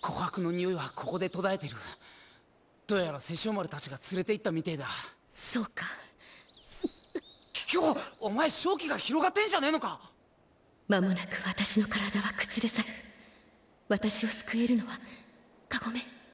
琥珀の匂いはここで途絶えてるどうやら殺生丸たちが連れて行ったみてえだそうか今日お前正気が広がってんじゃねえのか間もなく私の体は崩れ去る私を救えるのはカゴメ